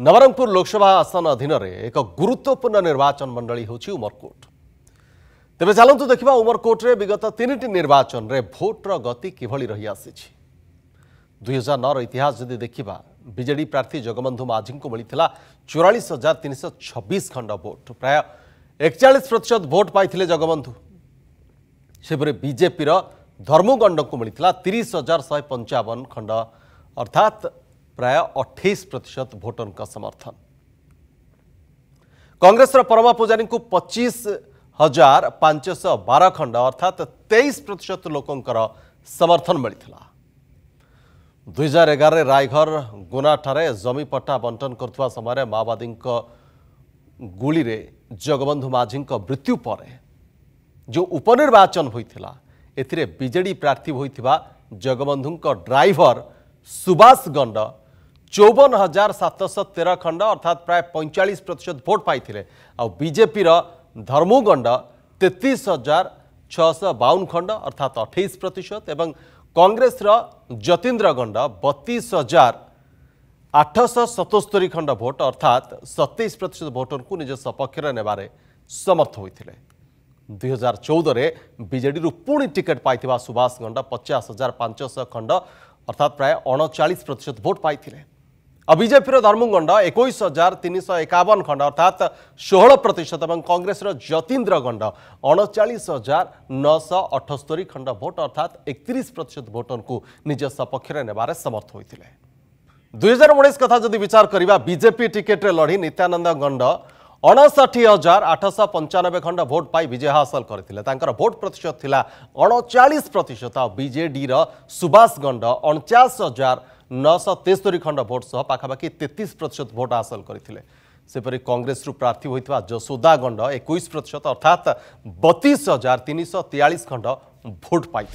नवरंगपुर लोकसभा आसन अधीन एक गुरुत्वपूर्ण निर्वाचन मण्डी होमरकोट त चाहन्छु देखा में विगत निर्वाचन में भोट्र कि रहिआसि दुई हजार नौ इतिहास जदि देखा विजे प्रार्थी जगबन्धु माझी मिला हजार तीन सय छब्बिस खण्ड भोट प्राय एकचाइस प्रतिशत भोट जगबंधु जगबन्धु बीजेपी धर्मगंड को मिलता तीस हजार अर्थात प्राय अठाइस प्रतिशत भोटर का समर्थन कांग्रेस परमा पूजारी को पच्चीस हजार पांच बार खंड अर्थात तेईस प्रतिशत लोकंर समर्थन मिलता दुई हजार एगार रायघर गुनाठार जमीपट्टा बंटन करुवा समय माओवादी गुली जगबंधु माझी मृत्यु पर जो उपनिर्वाचन होता एजेडी प्रार्थी होता जगबंधु ड्राइवर सुभाष गंड चौवन हजार सातश ते खंड अर्थात प्राय पैंचाश प्रतिशत भोट पाई आजेपी धर्मगंड तेतीस हजार छःश बावन खंड अर्थात अठाईस प्रतिशत ए कङ्ग्रेस जतींद्र गंड बतीस हजार आठश सतस्तरी खंड भोट अर्थात सतैश प्रतिशत भोटर को निज सपक्ष समर्थ नेबार दुई हजार चौदह विजेडि पुणी टिकेट पाई सुभाष गंड पचास हजार पांचश खंड अर्थात प्राय अणचा प्रतिशत भोट पाई ବିଜେପିର ଧର୍ମଗଣ୍ଡ ଏକୋଇଶ ହଜାର ତିନିଶହ ଏକାବନ ଖଣ୍ଡ ଅର୍ଥାତ୍ ଷୋହଳ ପ୍ରତିଶତ ଏବଂ କଂଗ୍ରେସର ଯତୀନ୍ଦ୍ର ଗଣ୍ଡ ଅଣଚାଳିଶ ହଜାର ନଅଶହ ଅଠସ୍ତରୀ ଖଣ୍ଡ ଭୋଟ ଅର୍ଥାତ୍ ଏକତିରିଶ ପ୍ରତିଶତ ଭୋଟରଙ୍କୁ ନିଜ ସପକ୍ଷରେ ନେବାରେ ସମର୍ଥ ହୋଇଥିଲେ ଦୁଇହଜାର ଉଣେଇଶ କଥା ଯଦି ବିଚାର କରିବା ବିଜେପି ଟିକେଟ୍ରେ ଲଢ଼ି ନିତ୍ୟାନନ୍ଦ ଗଣ୍ଡ ଅଣଷଠି ହଜାର ଆଠଶହ ପଞ୍ଚାନବେ ଖଣ୍ଡ ଭୋଟ ପାଇ ବିଜୟ ହାସଲ କରିଥିଲେ ତାଙ୍କର ଭୋଟ ପ୍ରତିଶତ ଥିଲା ଅଣଚାଳିଶ ପ୍ରତିଶତ ଆଉ ବିଜେଡ଼ିର ସୁବାସ ଗଣ୍ଡ ଅଣଚାଶ ହଜାର নশ তেস্তরি খণ্ড ভোট সহ পাখাপাখি তেত্রিশ প্রতিশত ভোট হাসল করে সেপরি কংগ্রেসর প্রার্থী হয়ে যশোদা গণ্ড একুশ প্রতিশত অর্থাৎ বতিশ হাজার তিনশ তেয়াশ খণ্ড ভোট পাই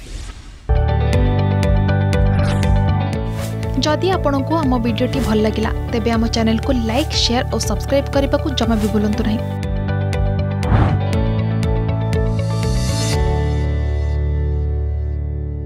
যদি আপনার আমার ভিডিওটি ভাল লাগিলা তেবে আমার চ্যানেলকে লাইক সেয়ার ও সবসক্রাইব করা জমা বি ভুলতু না